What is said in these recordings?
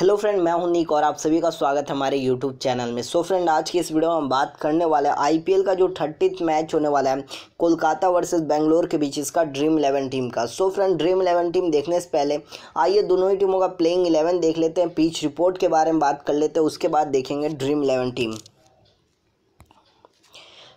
hello friend मैं हूं नीक और आप सभी का स्वागत है हमारे यूट्यूब चैनल में सो so फ्रेंड आज की इस वीडियो में हम बात करने वाले हैं आईपीएल का जो थर्टीथ मैच होने वाला है कोलकाता वर्सेस बेंगलोर के बीच इसका ड्रीम इलेवन टीम का so friend Dream Eleven team देखने से पहले आइए दोनों ही टीमों का प्लेइंग इलेवन देख लेते हैं पीच रिपोर्ट के बारे में बात कर लेते हैं उसके बाद देखेंगे ड्रीम इलेवन टीम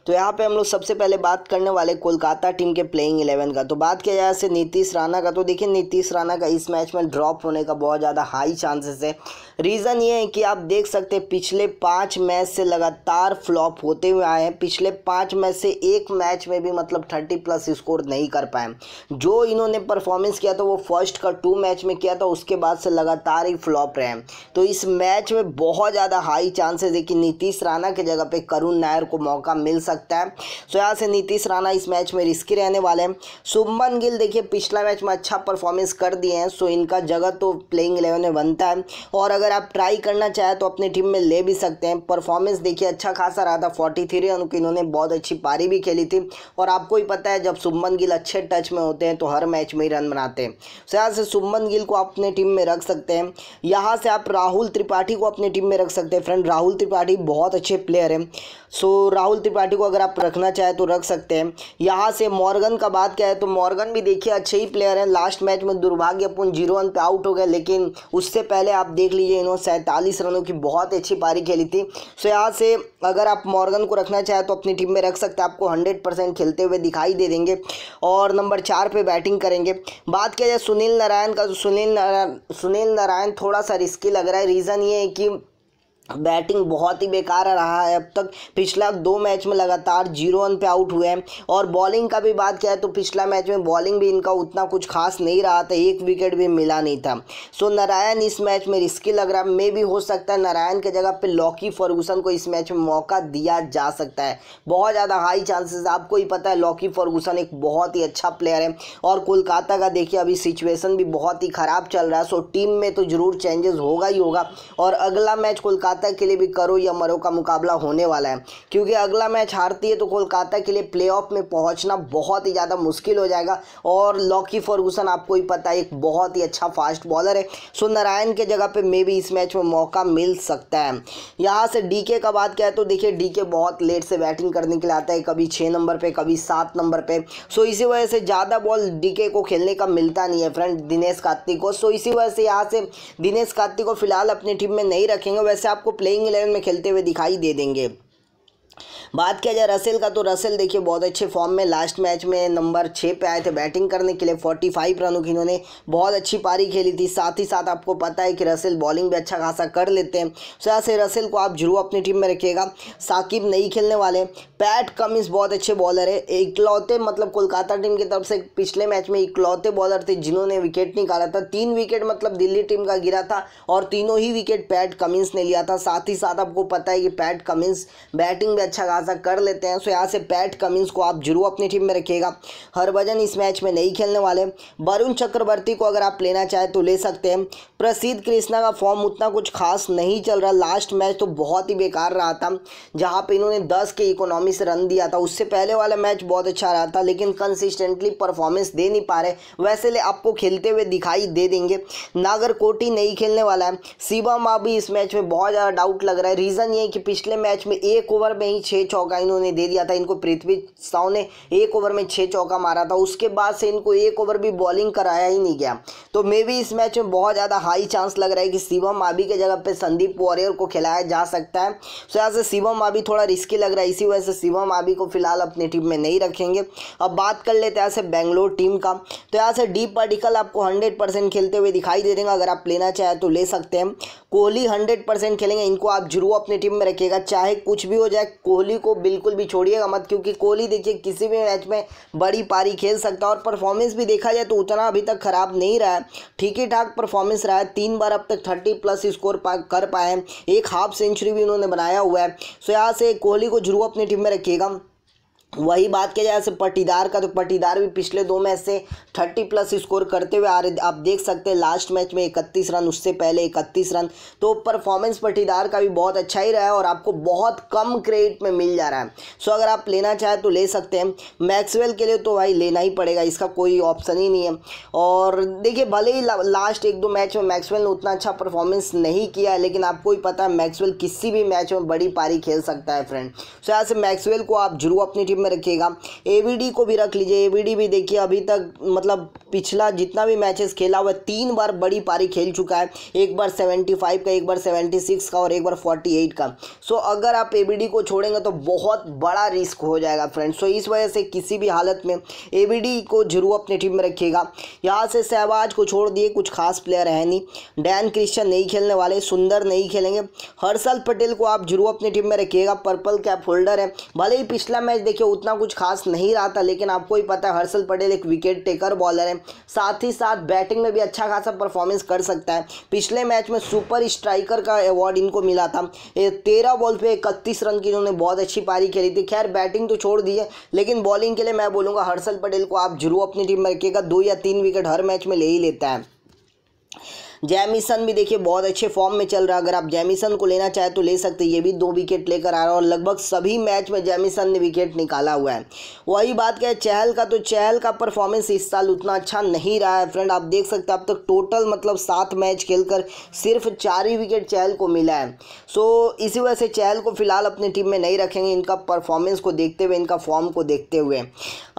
तो यहाँ पे हम लोग सबसे पहले बात करने वाले कोलकाता टीम के प्लेइंग इलेवन का तो बात किया जाए से नीतीश राणा का तो देखिए नीतीश राणा का इस मैच में ड्रॉप होने का बहुत ज़्यादा हाई चांसेस है रीज़न ये है कि आप देख सकते हैं पिछले पाँच मैच से लगातार फ्लॉप होते हुए आए हैं पिछले पाँच मैच से एक मैच में भी मतलब थर्टी प्लस स्कोर नहीं कर पाए जो इन्होंने परफॉर्मेंस किया था वो फर्स्ट का टू मैच में किया था उसके बाद से लगातार ही फ्लॉप रहे हैं तो इस मैच में बहुत ज़्यादा हाई चांसेस है कि नीतीश राणा के जगह पर करुण नायर को मौका मिल सकता है सो यहाँ से नीतीश राणा इस मैच में रिस्की रहने वाले हैं सुमन गिल देखिए पिछला मैच में अच्छा परफॉर्मेंस कर दिए हैं सो इनका जगह तो प्लेइंग इलेवन में बनता है और अगर अगर आप ट्राई करना चाहें तो अपनी टीम में ले भी सकते हैं परफॉर्मेंस देखिए अच्छा खासा रहा था फोर्टी थ्री रन इन्होंने बहुत अच्छी पारी भी खेली थी और आपको ही पता है जब शुभमन गिल अच्छे टच में होते हैं तो हर मैच में ही रन बनाते हैं सो तो यहाँ से शुभमन गिल को अपने टीम में रख सकते हैं यहाँ से आप राहुल त्रिपाठी को अपने टीम में रख सकते हैं फ्रेंड राहुल त्रिपाठी बहुत अच्छे प्लेयर हैं सो राहुल त्रिपाठी को अगर आप रखना चाहें तो रख सकते हैं यहाँ से मॉर्गन का बात क्या है तो मॉर्गन भी देखिए अच्छे ही प्लेयर हैं लास्ट मैच में दुर्भाग्यपूर्ण जीरो रन पर आउट हो गए लेकिन उससे पहले आप देख लीजिए इन्होंने सैंतालीस रनों की बहुत अच्छी पारी खेली थी सो यहाँ से अगर आप मॉर्गन को रखना चाहें तो अपनी टीम में रख सकते हैं आपको हंड्रेड परसेंट खेलते हुए दिखाई दे देंगे और नंबर चार पर बैटिंग करेंगे बात किया जाए सुनील नारायण का तो सुनील नारायण सुनील नारायण थोड़ा सा रिस्की लग रहा है रीज़न ये है कि बैटिंग बहुत ही बेकार रहा है अब तक पिछला दो मैच में लगातार जीरो रन पे आउट हुए हैं और बॉलिंग का भी बात किया है तो पिछला मैच में बॉलिंग भी इनका उतना कुछ खास नहीं रहा था एक विकेट भी मिला नहीं था सो नारायण इस मैच में रिस्की लग रहा है मे भी हो सकता है नारायण के जगह पे लॉकी फर्गूसन को इस मैच में मौका दिया जा सकता है बहुत ज़्यादा हाई चांसेस आपको ही पता है लॉकी फर्गूसन एक बहुत ही अच्छा प्लेयर है और कोलकाता का देखिए अभी सिचुएसन भी बहुत ही ख़राब चल रहा है सो टीम में तो ज़रूर चेंजेस होगा ही होगा और अगला मैच कोलकाता कोलकाता के लिए भी करो या मरो का मुकाबला होने वाला है क्योंकि अगला मैच हारती है तो कोलकाता के लिए प्लेऑफ में पहुंचना बहुत ही ज़्यादा मुश्किल हो जाएगा और लॉकी फर्गूसन आपको ही पता है एक बहुत ही अच्छा फास्ट बॉलर है सो नारायण के जगह पर मे भी इस मैच में मौका मिल सकता है यहाँ से डी का बात क्या है तो देखिए डी बहुत लेट से बैटिंग करने के लिए आता है कभी छः नंबर पर कभी सात नंबर पर सो इसी वजह से ज़्यादा बॉल डी को खेलने का मिलता नहीं है फ्रेंड दिनेश कार्तिक को सो इसी वजह से यहाँ से दिनेश कार्तिक को फिलहाल अपनी टीम में नहीं रखेंगे वैसे आप आपको प्लेइंग इलेवन में खेलते हुए दिखाई दे देंगे बात किया जाए रसेल का तो रसेल देखिए बहुत अच्छे फॉर्म में लास्ट मैच में नंबर छः पे आए थे बैटिंग करने के लिए 45 रनों की इन्होंने बहुत अच्छी पारी खेली थी साथ ही साथ आपको पता है कि रसेल बॉलिंग भी अच्छा खासा कर लेते हैं सो तो ऐसे रसेल को आप जरूर अपनी टीम में रखिएगा साकिब नहीं खेलने वाले पैट कमिंस बहुत अच्छे बॉलर है इकलौते मतलब कोलकाता टीम की तरफ से पिछले मैच में इकलौते बॉलर थे जिन्होंने विकेट निकाला था तीन विकेट मतलब दिल्ली टीम का गिरा था और तीनों ही विकेट पैट कमिंस ने लिया था साथ ही साथ आपको पता है कि पैट कमिंस बैटिंग में अच्छा खासा कर लेते हैं सो यहाँ से पैट कमिंस को आप जरूर अपनी टीम में रखिएगा हरभजन इस मैच में नहीं खेलने वाले वरुण चक्रवर्ती को अगर आप लेना चाहें तो ले सकते हैं प्रसिद्ध कृष्णा का फॉर्म उतना कुछ खास नहीं चल रहा लास्ट मैच तो बहुत ही बेकार रहा था जहाँ पर इन्होंने दस के इकोनॉमी से रन दिया था उससे पहले वाला मैच बहुत अच्छा रहा था लेकिन कंसिस्टेंटली परफॉर्मेंस दे नहीं पा रहे वैसे ले आपको खेलते हुए दिखाई दे देंगे नागर कोटी नहीं खेलने वाला है शिवम भी इस मैच में बहुत ज़्यादा डाउट लग रहा है रीज़न ये कि पिछले मैच में एक ओवर में ही छः चौका इन्होंने दे दिया था इनको पृथ्वी साव ने एक ओवर में छः चौका मारा था उसके बाद से इनको एक ओवर भी बॉलिंग कराया ही नहीं गया तो मे भी इस मैच में बहुत ज़्यादा हाई चांस लग रहा है कि शिवम माभी के जगह पर संदीप वॉरियर को खिलाया जा सकता है सो यहाँ से शिवम माभी थोड़ा रिस्की लग रहा है इसी वजह से शिवम माभी को फिलहाल अपनी टीम में नहीं रखेंगे अब बात कर लेते हैं यहाँ बेंगलोर टीम का तो यहाँ से डीप पार्टिकल आपको हंड्रेड परसेंट खेलते हुए दिखाई दे देंगे अगर आप लेना चाहें तो ले सकते हैं कोहली हंड्रेड परसेंट खेलेंगे इनको आप जरूर अपनी टीम में रखिएगा चाहे कुछ भी हो जाए कोहली को बिल्कुल भी छोड़िएगा मत क्योंकि कोहली देखिए किसी भी मैच में बड़ी पारी खेल सकता है और परफॉर्मेंस भी देखा जाए तो उतना अभी तक खराब नहीं रहा है ठीक ही ठाक परफॉर्मेंस रहा है तीन बार अब तक थर्टी प्लस स्कोर कर पाए हैं एक हाफ सेंचुरी भी उन्होंने बनाया हुआ है सो यहाँ से कोहली को जरूर अपनी टीम में रखिएगा वही बात किया जाए ऐसे पटीदार का तो पटीदार भी पिछले दो मैच से थर्टी प्लस स्कोर करते हुए आ रहे आप देख सकते हैं लास्ट मैच में इकतीस रन उससे पहले इकतीस रन तो परफॉर्मेंस पटीदार का भी बहुत अच्छा ही रहा है और आपको बहुत कम क्रेडिट में मिल जा रहा है सो अगर आप लेना चाहें तो ले सकते हैं मैक्सवेल के लिए तो भाई लेना ही पड़ेगा इसका कोई ऑप्शन ही नहीं है और देखिए भले ही लास्ट एक दो मैच में मैक्सवेल ने उतना अच्छा परफॉर्मेंस नहीं किया है लेकिन आपको ही पता है मैक्सवेल किसी भी मैच में बड़ी पारी खेल सकता है फ्रेंड सो यहाँ से मैक्सवेल को आप जरूर अपनी टीम में रखिएगा ए को भी रख लीजिए ए भी देखिए अभी तक मतलब पिछला जितना भी मैचेस खेला हुआ तीन बार बड़ी पारी खेल चुका है एक बार 75 का एक बार 76 का और एक बार 48 का सो अगर आप एबीडी को छोड़ेंगे तो बहुत बड़ा रिस्क हो जाएगा फ्रेंड्स सो इस वजह से किसी भी हालत में एबीडी को जरूर अपनी टीम में रखिएगा यहाँ से सहबाज को छोड़ दिए कुछ खास प्लेयर है नहीं डैन क्रिश्चन नहीं खेलने वाले सुंदर नहीं खेलेंगे हर्षल पटेल को आप जरूर अपनी टीम में रखिएगा पर्पल कैप होल्डर है भले ही पिछला मैच देखिए उतना कुछ खास नहीं रहा था लेकिन आपको ही पता है हर्षल पटेल एक विकेट टेकर बॉलर है साथ ही साथ बैटिंग में भी अच्छा खासा परफॉर्मेंस कर सकता है पिछले मैच में सुपर स्ट्राइकर का अवार्ड इनको मिला था तेरह बॉल पे इकतीस रन की इन्होंने बहुत अच्छी पारी खेली थी खैर बैटिंग तो छोड़ दी है लेकिन बॉलिंग के लिए मैं बोलूँगा हर्षल पटेल को आप जरूर अपनी टीम में रखिएगा दो या तीन विकेट हर मैच में ले ही लेता है जैमिसन भी देखिए बहुत अच्छे फॉर्म में चल रहा है अगर आप जैमिसन को लेना चाहे तो ले सकते ये भी दो विकेट लेकर आ रहा है और लगभग सभी मैच में जैमिसन ने विकेट निकाला हुआ है वही बात क्या चहल का तो चहल का परफॉर्मेंस इस साल उतना अच्छा नहीं रहा है फ्रेंड आप देख सकते हैं अब तक टोटल मतलब सात मैच खेलकर सिर्फ चार ही विकेट चहल को मिला है सो इसी वजह से चहल को फिलहाल अपनी टीम में नहीं रखेंगे इनका परफॉर्मेंस को देखते हुए इनका फॉर्म को देखते हुए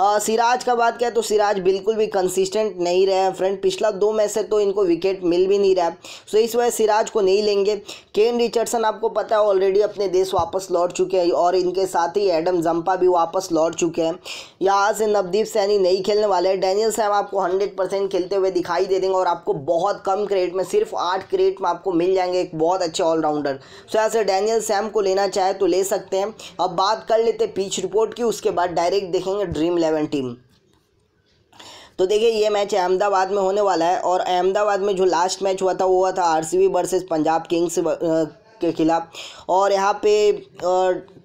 सिराज का बात क्या है तो सिराज बिल्कुल भी कंसिस्टेंट नहीं रहे हैं फ्रेंड पिछला दो मैच से तो इनको विकेट मिल भी नहीं रहा है सो इस वजह सिराज को नहीं लेंगे केन रिचर्डसन आपको पता है ऑलरेडी अपने देश वापस लौट चुके हैं और इनके साथ ही एडम जम्पा भी वापस लौट चुके हैं यहाँ से नवदीप सैनी नहीं खेलने वाले हैं डैनियल सैम आपको हंड्रेड परसेंट खेलते हुए दिखाई दे देंगे और आपको बहुत कम क्रेडिट में सिर्फ आठ क्रेडिट में आपको मिल जाएंगे एक बहुत अच्छे ऑलराउंडर सो यहाँ डैनियल सैम को लेना चाहे तो ले सकते हैं अब बात कर लेते पीच रिपोर्ट की उसके बाद डायरेक्ट देखेंगे ड्रीम इलेवन टीम तो देखिए ये मैच अहमदाबाद में होने वाला है और अहमदाबाद में जो लास्ट मैच हुआ था वो हुआ था आरसीबी वर्सेस पंजाब किंग्स के खिलाफ और यहाँ पे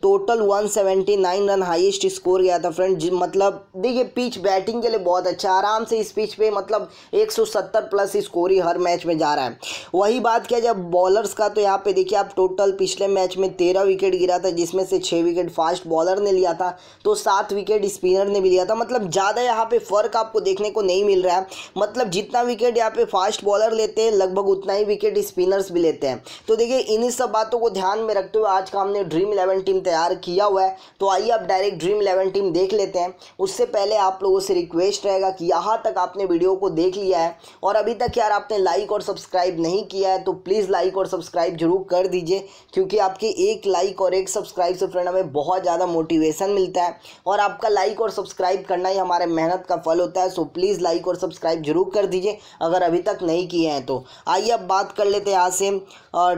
टोटल 179 रन हाईएस्ट स्कोर गया था फ्रेंड मतलब देखिए पिच बैटिंग के लिए बहुत अच्छा आराम से इस पिच पे मतलब 170 प्लस स्कोर ही हर मैच में जा रहा है वही बात किया जब बॉलर्स का तो यहाँ पे देखिए आप टोटल पिछले मैच में तेरह विकेट गिरा था जिसमें से छः विकेट फास्ट बॉलर ने लिया था तो सात विकेट स्पिनर ने भी लिया था मतलब ज़्यादा यहाँ पर फर्क आपको देखने को नहीं मिल रहा है मतलब जितना विकेट यहाँ पे फास्ट बॉलर लेते हैं लगभग उतना ही विकेट स्पिनर्स भी लेते हैं तो देखिए इन्हीं सब बातों को ध्यान में रखते हुए आज का हमने ड्रीम इलेवन टीम तैयार किया हुआ है तो आइए आप डायरेक्ट ड्रीम इलेवन टीम देख लेते हैं उससे पहले आप लोगों से रिक्वेस्ट रहेगा कि यहाँ तक आपने वीडियो को देख लिया है और अभी तक यार आपने लाइक और सब्सक्राइब नहीं किया है तो प्लीज़ लाइक और सब्सक्राइब जरूर कर दीजिए क्योंकि आपके एक लाइक और एक सब्सक्राइब से फ्रेंड हमें बहुत ज़्यादा मोटिवेशन मिलता है और आपका लाइक और सब्सक्राइब करना ही हमारे मेहनत का फल होता है सो प्लीज़ लाइक और सब्सक्राइब जरूर कर दीजिए अगर अभी तक नहीं किए हैं तो आइए अब बात कर लेते हैं यहाँ से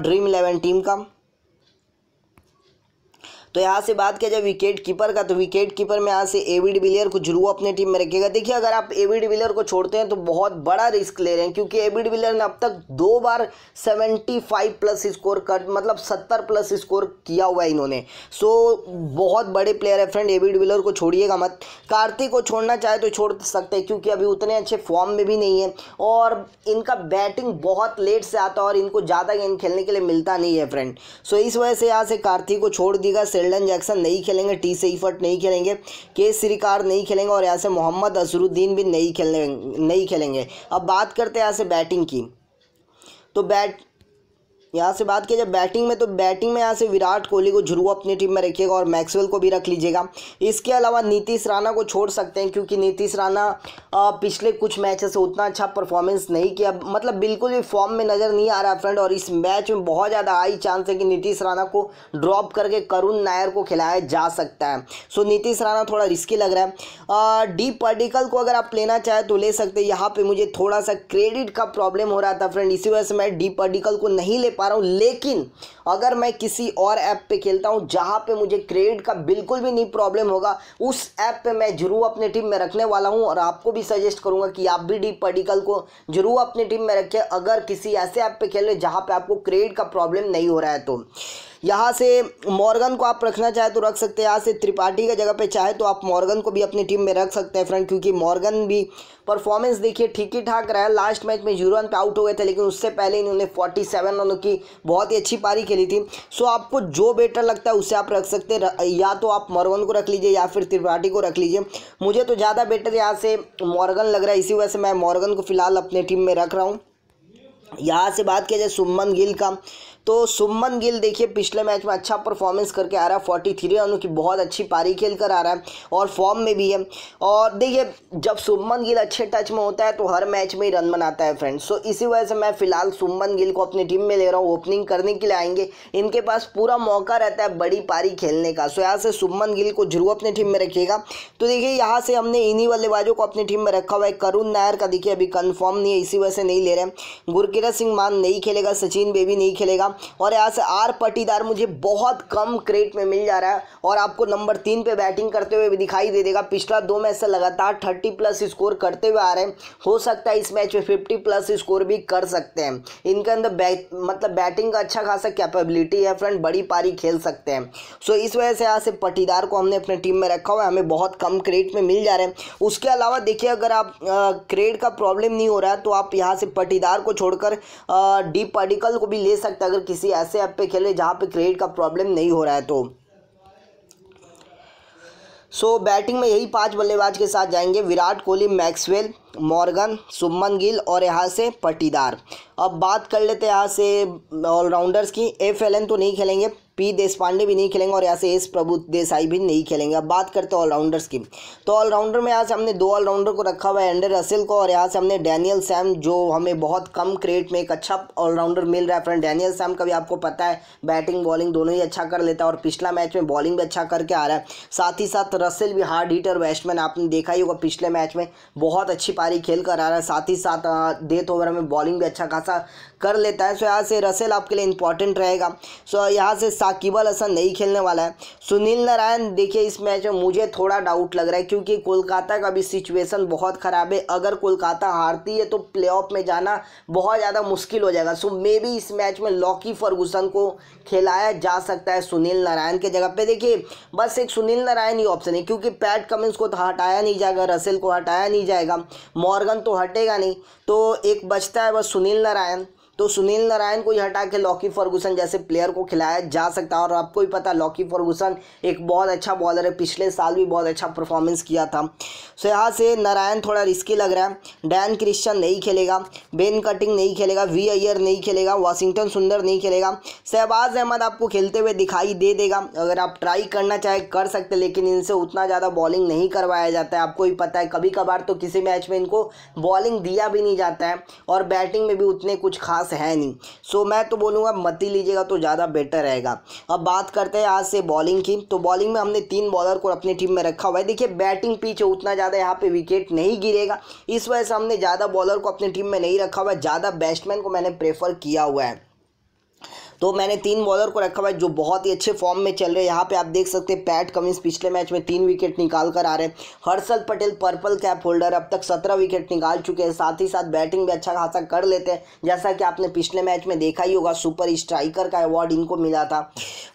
ड्रीम इलेवन टीम का तो यहाँ से बात किया जाए विकेट कीपर का तो विकेट कीपर में यहाँ से एविड विलियर को जरूर अपने टीम में रखेगा देखिए अगर आप एविड विलियर को छोड़ते हैं तो बहुत बड़ा रिस्क ले रहे हैं क्योंकि एविड विलियर ने अब तक दो बार 75 प्लस स्कोर कर मतलब 70 प्लस स्कोर किया हुआ है इन्होंने सो बहुत बड़े प्लेयर है फ्रेंड एविड विलियर को छोड़िएगा मत कार्तिक को छोड़ना चाहे तो छोड़ सकते हैं क्योंकि अभी उतने अच्छे फॉर्म में भी नहीं है और इनका बैटिंग बहुत लेट से आता है और इनको ज़्यादा गेंद खेलने के लिए मिलता नहीं है फ्रेंड सो इस वजह से यहाँ से कार्तिक को छोड़ देगा शेल्डन जैक्सन नहीं खेलेंगे टी सईफट नहीं खेलेंगे के श्रीकार नहीं खेलेंगे और यहाँ से मोहम्मद असरुद्दीन भी नहीं खेलेंगे नहीं खेलेंगे अब बात करते हैं यहाँ से बैटिंग की तो बैट यहाँ से बात की जब बैटिंग में तो बैटिंग में यहाँ से विराट कोहली को झुरु अपनी टीम में रखिएगा और मैक्सवेल को भी रख लीजिएगा इसके अलावा नीतीश राणा को छोड़ सकते हैं क्योंकि नीतीश राणा पिछले कुछ मैच से उतना अच्छा परफॉर्मेंस नहीं किया मतलब बिल्कुल भी फॉर्म में नज़र नहीं आ रहा फ्रेंड और इस मैच में बहुत ज़्यादा हाई चांस है कि नीतीश राणा को ड्रॉप करके करुण नायर को खिलाया जा सकता है सो नीतीश राणा थोड़ा रिस्की लग रहा है डी पर्टिकल को अगर आप लेना चाहें तो ले सकते हैं यहाँ पर मुझे थोड़ा सा क्रेडिट का प्रॉब्लम हो रहा था फ्रेंड इसी वजह से मैं डी पर्टिकल को नहीं ले पा रहा हूँ लेकिन अगर मैं किसी और ऐप पे खेलता हूँ जहाँ पे मुझे क्रेडिट का बिल्कुल भी नहीं प्रॉब्लम होगा उस ऐप पे मैं जरूर अपने टीम में रखने वाला हूँ और आपको भी सजेस्ट करूँगा कि आप भी डी पर्टिकल को जरूर अपनी टीम में रखें अगर किसी ऐसे ऐप पर खेल रहे जहाँ पर आपको क्रेडिट का प्रॉब्लम नहीं हो रहा है तो यहाँ से मॉर्गन को आप रखना चाहे तो रख सकते हैं यहाँ से त्रिपाठी का जगह पे चाहे तो आप मॉर्गन को भी अपनी टीम में रख सकते हैं फ्रेंड क्योंकि मॉर्गन भी परफॉर्मेंस देखिए ठीक ही ठाक रहा है लास्ट मैच में जीरो रन पे आउट हो गए थे लेकिन उससे पहले इन्होंने सेवन रनों की बहुत ही अच्छी पारी खेली थी सो आपको जो बेटर लगता है उसे आप रख सकते हैं या तो आप मॉर्गन को रख लीजिए या फिर त्रिपाठी को रख लीजिए मुझे तो ज़्यादा बेटर यहाँ से मॉर्गन लग रहा है इसी वजह से मैं मॉर्गन को फिलहाल अपने टीम में रख रहा हूँ यहाँ से बात किया जाए सुमन गिल का तो सुमन गिल देखिए पिछले मैच में अच्छा परफॉर्मेंस करके आ रहा है फोर्टी थ्री रन की बहुत अच्छी पारी खेल कर आ रहा है और फॉर्म में भी है और देखिए जब सुमन गिल अच्छे टच में होता है तो हर मैच में ही रन बनाता है फ्रेंड्स सो इसी वजह से मैं फिलहाल सुमन गिल को अपनी टीम में ले रहा हूँ ओपनिंग करने के लिए आएंगे इनके पास पूरा मौका रहता है बड़ी पारी खेलने का सो यहाँ से सुमन गिल को जरूर अपनी टीम में रखिएगा तो देखिए यहाँ से हमने इन्हीं बल्लेबाजों को अपनी टीम में रखा हुआ है करुण नायर का देखिए अभी कन्फर्म नहीं है इसी वजह से नहीं ले रहे हैं गुरकिरत सिंह मान नहीं खेलेगा सचिन बेबी नहीं खेलेगा और यहाँ से आर पटीदार मुझे बहुत कम क्रेट में मिल जा रहा है और आपको नंबर तीन पे बैटिंग करते हुए भी दिखाई दे देगा पिछला दो मैच से लगातार थर्टी प्लस स्कोर करते हुए आ रहे हैं हो सकता है इस मैच में फिफ्टी प्लस स्कोर भी कर सकते हैं इनके अंदर बै, मतलब बैटिंग का अच्छा खासा कैपेबिलिटी है फ्रेंड बड़ी पारी खेल सकते हैं सो इस वजह से यहाँ से पटीदार को हमने अपने टीम में रखा हुआ है हमें बहुत कम क्रेट में मिल जा रहे हैं उसके अलावा देखिए अगर आप क्रेड का प्रॉब्लम नहीं हो रहा है तो आप यहाँ से पटीदार को छोड़कर डीप पार्टिकल को भी ले सकते हैं अगर किसी ऐसे ऐप पे खेले जहाँ पे क्रेडिट का प्रॉब्लम नहीं हो रहा है तो सो so, बैटिंग में यही पांच बल्लेबाज के साथ जाएंगे विराट कोहली मैक्सवेल मॉर्गन सुमन गिल और यहाँ से पटीदार अब बात कर लेते हैं यहाँ से ऑलराउंडर्स की एफ एन तो नहीं खेलेंगे पी देश पांडे भी नहीं खेलेंगे और यहाँ से एस प्रभु देसाई भी नहीं खेलेंगे अब बात करते हैं ऑलराउंडर्स की तो ऑलराउंडर में यहाँ से हमने दो ऑलराउंडर को रखा हुआ है एंडर रसिल को और यहाँ से हमने डैनियल सैम जो हमें बहुत कम क्रेट में एक अच्छा ऑलराउंडर मिल रहा है फ्रेंड डैनियल सैम का भी आपको पता है बैटिंग बॉलिंग दोनों ही अच्छा कर लेता है और पिछला मैच में बॉलिंग भी अच्छा करके आ रहा है साथ ही साथ रसिल भी हार्ड हीटर बैट्समैन आपने देखा ही होगा पिछले मैच में बहुत अच्छी पारी खेल कर आ रहा है साथ ही साथ डेथ ओवर में बॉलिंग भी अच्छा खासा कर लेता है सो यहाँ से रसेल आपके लिए इंपॉर्टेंट रहेगा सो यहाँ से साकिबल हसन नहीं खेलने वाला है सुनील नारायण देखिए इस मैच में मुझे थोड़ा डाउट लग रहा है क्योंकि कोलकाता का भी सिचुएसन बहुत ख़राब है अगर कोलकाता हारती है तो प्ले में जाना बहुत ज़्यादा मुश्किल हो जाएगा सो मे बी इस मैच में लॉकी फर्गूसन को खिलाया जा सकता है सुनील नारायण के जगह पर देखिए बस एक सुनील नारायण ही ऑप्शन है क्योंकि पैट कमिंस को तो हटाया नहीं जाएगा रसेल को हटाया नहीं जाएगा मॉर्गन तो हटेगा नहीं तो एक बचता है बस सुनील नारायण तो सुनील नारायण को हटा के लॉकी फर्गूसन जैसे प्लेयर को खिलाया जा सकता है और आपको भी पता लॉकी फर्गूसन एक बहुत अच्छा बॉलर है पिछले साल भी बहुत अच्छा परफॉर्मेंस किया था सो यहाँ से नारायण थोड़ा रिस्की लग रहा है डैन क्रिश्चन नहीं खेलेगा बेन कटिंग नहीं खेलेगा वी अयर नहीं खेलेगा वाशिंगटन सुंदर नहीं खेलेगा शहबाज अहमद आपको खेलते हुए दिखाई दे देगा अगर आप ट्राई करना चाहे कर सकते लेकिन इनसे उतना ज़्यादा बॉलिंग नहीं करवाया जाता है आपको भी पता है कभी कभार तो किसी मैच में इनको बॉलिंग दिया भी नहीं जाता है और बैटिंग में भी उतने कुछ खास पास है नहीं सो मैं तो बोलूँगा मत ही लीजिएगा तो ज़्यादा बेटर रहेगा अब बात करते हैं आज से बॉलिंग की तो बॉलिंग में हमने तीन बॉलर को अपनी टीम में रखा हुआ है देखिए बैटिंग पीछे उतना ज़्यादा यहाँ पर विकेट नहीं गिरेगा इस वजह से हमने ज़्यादा बॉलर को अपनी टीम में नहीं रखा हुआ है ज़्यादा बैट्समैन को मैंने प्रेफर किया हुआ है तो मैंने तीन बॉलर को रखा हुआ है जो बहुत ही अच्छे फॉर्म में चल रहे हैं यहाँ पे आप देख सकते हैं पैट कमिंस पिछले मैच में तीन विकेट निकाल कर आ रहे हैं Harshal Patel purple cap holder अब तक सत्रह विकेट निकाल चुके हैं साथ ही साथ बैटिंग भी अच्छा खासा कर लेते हैं जैसा कि आपने पिछले मैच में देखा ही होगा सुपर स्ट्राइकर का अवार्ड इनको मिला था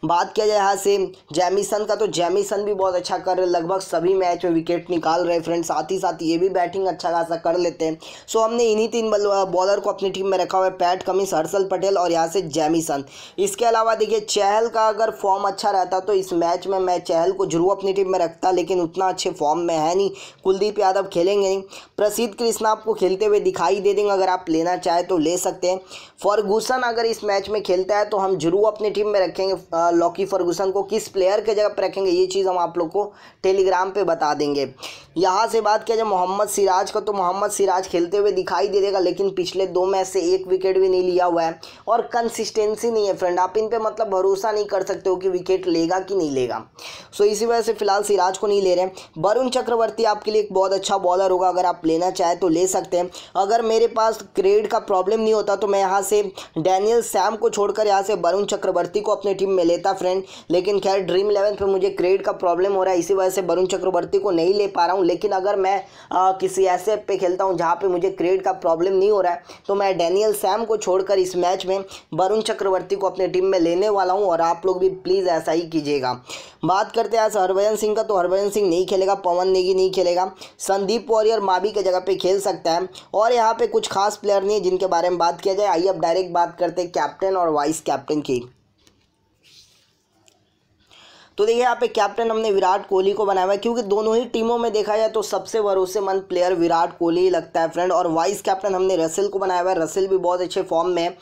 बात किया जाए यहाँ से जैमिसन का तो जैमिसन भी बहुत अच्छा कर रहे लगभग सभी मैच में विकेट निकाल रहे फ्रेंड साथ ही साथ ये भी बैटिंग अच्छा खासा कर लेते हैं सो हमने इन्हीं तीन बॉलर को अपनी टीम में रखा हुआ है पैट कमिंस हर्षल पटेल और यहाँ से जैमिसन इसके अलावा देखिए चहल का अगर फॉर्म अच्छा रहता तो इस मैच में मैं चहल को जरूर अपनी टीम में रखता लेकिन उतना अच्छे फॉर्म में है नहीं कुलदीप यादव खेलेंगे नहीं प्रसिद्ध कृष्णा आपको खेलते हुए दिखाई दे देंगे अगर आप लेना चाहे तो ले सकते हैं फर्गूसन अगर इस मैच में खेलता है तो हम जरूर अपनी टीम में रखेंगे लॉकी फर्गूसन को किस प्लेयर के जगह पर रखेंगे ये चीज़ हम आप लोग को टेलीग्राम पर बता देंगे यहाँ से बात किया जाए मोहम्मद सिराज का तो मोहम्मद सिराज खेलते हुए दिखाई दे देगा लेकिन पिछले दो मैच से एक विकेट भी नहीं लिया हुआ है और कंसिस्टेंसी नहीं नहीं है फ्रेंड आप इन पे मतलब भरोसा नहीं कर सकते हो कि विकेट लेगा कि नहीं लेगा सो so, इसी वजह से फिलहाल सिराज को नहीं ले रहे वरुण चक्रवर्ती आपके लिए एक बहुत अच्छा बॉलर होगा अगर आप लेना चाहें तो ले सकते हैं अगर मेरे पास क्रेड का प्रॉब्लम नहीं होता तो मैं यहाँ से डैनियल सैम को छोड़कर यहाँ से वरुण चक्रवर्ती को अपनी टीम में लेता फ्रेंड लेकिन खैर ड्रीम इलेवन पर मुझे क्रेड का प्रॉब्लम हो रहा है इसी वजह से वरुण चक्रवर्ती को नहीं ले पा रहा हूँ लेकिन अगर मैं किसी ऐसे ऐप पे खेलता हूँ जहाँ पर मुझे क्रेड का प्रॉब्लम नहीं हो रहा है तो मैं डैनियल सैम को छोड़कर इस मैच में वरुण चक्रवर्ती व्यक्ति को अपने टीम में लेने वाला हूँ और आप लोग भी प्लीज़ ऐसा ही कीजिएगा बात करते हैं हरभजन सिंह का तो हरभजन सिंह नहीं खेलेगा पवन नेगी नहीं खेलेगा संदीप वॉरियर माबी के जगह पर खेल सकता है और यहाँ पर कुछ खास प्लेयर नहीं है जिनके बारे में बात किया जाए आइए अब डायरेक्ट बात करते हैं कैप्टन और वाइस कैप्टन की तो देखिए यहाँ पे कैप्टन हमने विराट कोहली को बनाया हुआ है क्योंकि दोनों ही टीमों में देखा जाए तो सबसे भरोसेमंद प्लेयर विराट कोहली ही लगता है फ्रेंड और वाइस कैप्टन हमने रसेल को बनाया हुआ है रसेल भी बहुत अच्छे फॉर्म में है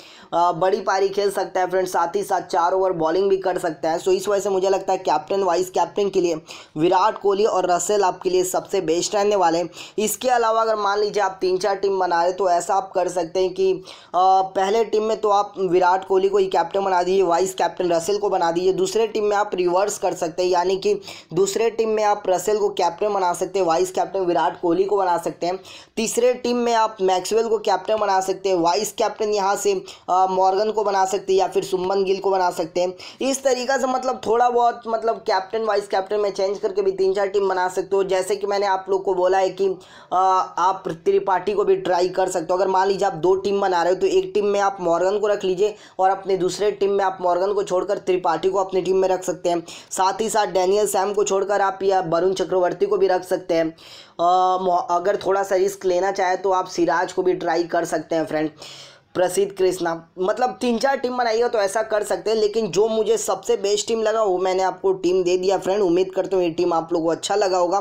बड़ी पारी खेल सकता है फ्रेंड साथ ही साथ चार ओवर बॉलिंग भी कर सकता है सो इस वजह से मुझे लगता है कैप्टन वाइस कैप्टन के लिए विराट कोहली और रसेल आपके लिए सबसे बेस्ट रहने वाले हैं इसके अलावा अगर मान लीजिए आप तीन चार टीम बना रहे तो ऐसा आप कर सकते हैं कि पहले टीम में तो आप विराट कोहली को ही कैप्टन बना दीजिए वाइस कैप्टन रसेल को बना दीजिए दूसरे टीम में आप रिवर्स कर सकते हैं यानी कि दूसरे टीम में आप रसेल को कैप्टन बना सकते हैं वाइस कैप्टन विराट कोहली को बना सकते हैं तीसरे टीम में आप मैक्सवेल को कैप्टन बना सकते हैं वाइस कैप्टन यहाँ से मॉर्गन को बना सकते हैं या फिर सुमन गिल को बना सकते हैं इस तरीका से मतलब थोड़ा बहुत मतलब कैप्टन वाइस कैप्टन में चेंज करके भी तीन चार टीम बना सकते हो जैसे कि मैंने आप लोग को बोला है कि आप त्रिपाठी को भी ट्राई कर सकते हो अगर मान लीजिए आप दो टीम बना रहे हो तो एक टीम में आप मॉर्गन को रख लीजिए और अपने दूसरे टीम में आप मॉर्गन को छोड़कर त्रिपाठी को अपनी टीम में रख सकते हैं साथ ही साथ डैनियल सैम को छोड़कर आप या वरुण चक्रवर्ती को भी रख सकते हैं अगर थोड़ा सा रिस्क लेना चाहे तो आप सिराज को भी ट्राई कर सकते हैं फ्रेंड प्रसिद्ध कृष्णा मतलब तीन चार टीम बनाइए तो ऐसा कर सकते हैं लेकिन जो मुझे सबसे बेस्ट टीम लगा वो मैंने आपको टीम दे दिया फ्रेंड उम्मीद करता हूँ ये टीम आप लोगों को अच्छा लगा होगा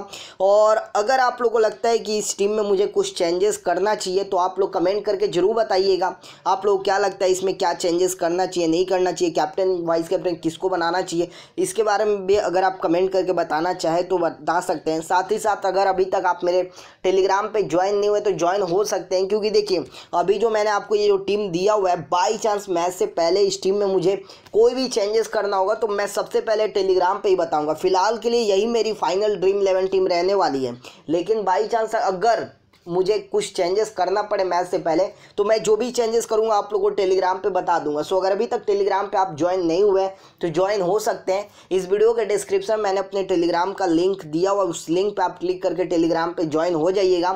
और अगर आप लोगों को लगता है कि इस टीम में मुझे कुछ चेंजेस करना चाहिए तो आप लोग कमेंट करके ज़रूर बताइएगा आप लोग क्या लगता है इसमें क्या चेंजेस करना चाहिए नहीं करना चाहिए कैप्टन वाइस कैप्टन किसको बनाना चाहिए इसके बारे में भी अगर आप कमेंट करके बताना चाहे तो बता सकते हैं साथ ही साथ अगर अभी तक आप मेरे टेलीग्राम पर ज्वाइन नहीं हुए तो ज्वाइन हो सकते हैं क्योंकि देखिए अभी जो मैंने आपको ये टीम दिया हुआ है बाई चांस मैच से पहले इस टीम में मुझे कोई भी चेंजेस करना होगा तो मैं सबसे पहले टेलीग्राम पे ही बताऊंगा फिलहाल के लिए यही मेरी फाइनल ड्रीम इलेवन टीम रहने वाली है लेकिन बाई चांस अगर मुझे कुछ चेंजेस करना पड़े मैच से पहले तो मैं जो भी चेंजेस करूँगा आप लोगों को टेलीग्राम पे बता दूंगा सो अगर अभी तक टेलीग्राम पे आप ज्वाइन नहीं हुए तो ज्वाइन हो सकते हैं इस वीडियो के डिस्क्रिप्शन मैंने अपने टेलीग्राम का लिंक दिया हुआ उस लिंक पर आप क्लिक करके टेलीग्राम पर ज्वाइन हो जाइएगा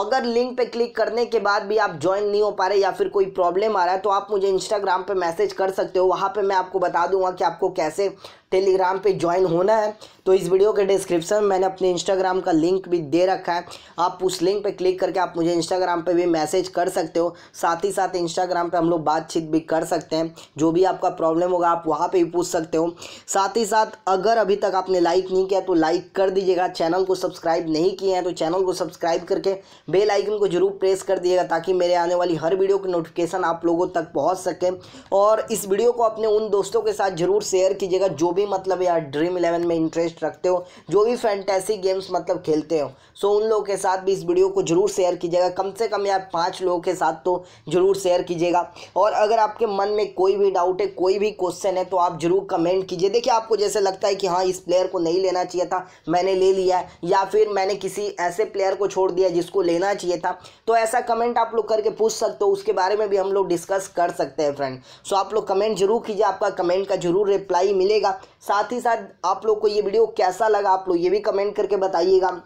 अगर लिंक पर क्लिक करने के बाद भी आप ज्वाइन नहीं हो पा रहे या फिर कोई प्रॉब्लम आ रहा है तो आप मुझे इंस्टाग्राम पर मैसेज कर सकते हो वहाँ पर मैं आपको बता दूंगा कि आपको कैसे टेलीग्राम पे ज्वाइन होना है तो इस वीडियो के डिस्क्रिप्शन में मैंने अपने इंस्टाग्राम का लिंक भी दे रखा है आप उस लिंक पे क्लिक करके आप मुझे इंस्टाग्राम पे भी मैसेज कर सकते हो साथ ही साथ इंस्टाग्राम पे हम लोग बातचीत भी कर सकते हैं जो भी आपका प्रॉब्लम होगा आप वहाँ पे भी पूछ सकते हो साथ ही साथ अगर अभी तक आपने लाइक नहीं किया तो लाइक कर दीजिएगा चैनल को सब्सक्राइब नहीं किए हैं तो चैनल को सब्सक्राइब करके बेलाइकन को जरूर प्रेस कर दीजिएगा ताकि मेरे आने वाली हर वीडियो की नोटिफिकेशन आप लोगों तक पहुँच सके और इस वीडियो को अपने उन दोस्तों के साथ जरूर शेयर कीजिएगा जो भी मतलब यार ड्रीम इलेवन में इंटरेस्ट रखते हो जो भी फैंटेसी गेम्स मतलब खेलते हो सो उन लोगों के साथ भी इस वीडियो को ज़रूर शेयर कीजिएगा कम से कम यार पाँच लोगों के साथ तो ज़रूर शेयर कीजिएगा और अगर आपके मन में कोई भी डाउट है कोई भी क्वेश्चन है तो आप ज़रूर कमेंट कीजिए देखिए आपको जैसे लगता है कि हाँ इस प्लेयर को नहीं लेना चाहिए था मैंने ले लिया या फिर मैंने किसी ऐसे प्लेयर को छोड़ दिया जिसको लेना चाहिए था तो ऐसा कमेंट आप लोग करके पूछ सकते हो उसके बारे में भी हम लोग डिस्कस कर सकते हैं फ्रेंड सो आप लोग कमेंट जरूर कीजिए आपका कमेंट का जरूर रिप्लाई मिलेगा साथ ही साथ आप लोग को ये वीडियो कैसा लगा आप लोग ये भी कमेंट करके बताइएगा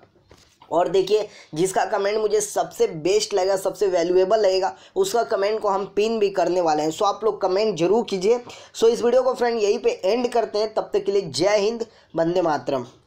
और देखिए जिसका कमेंट मुझे सबसे बेस्ट लगेगा सबसे वैल्यूएबल लगेगा उसका कमेंट को हम पिन भी करने वाले हैं सो आप लोग कमेंट जरूर कीजिए सो इस वीडियो को फ्रेंड यहीं पे एंड करते हैं तब तक के लिए जय हिंद बंदे मातरम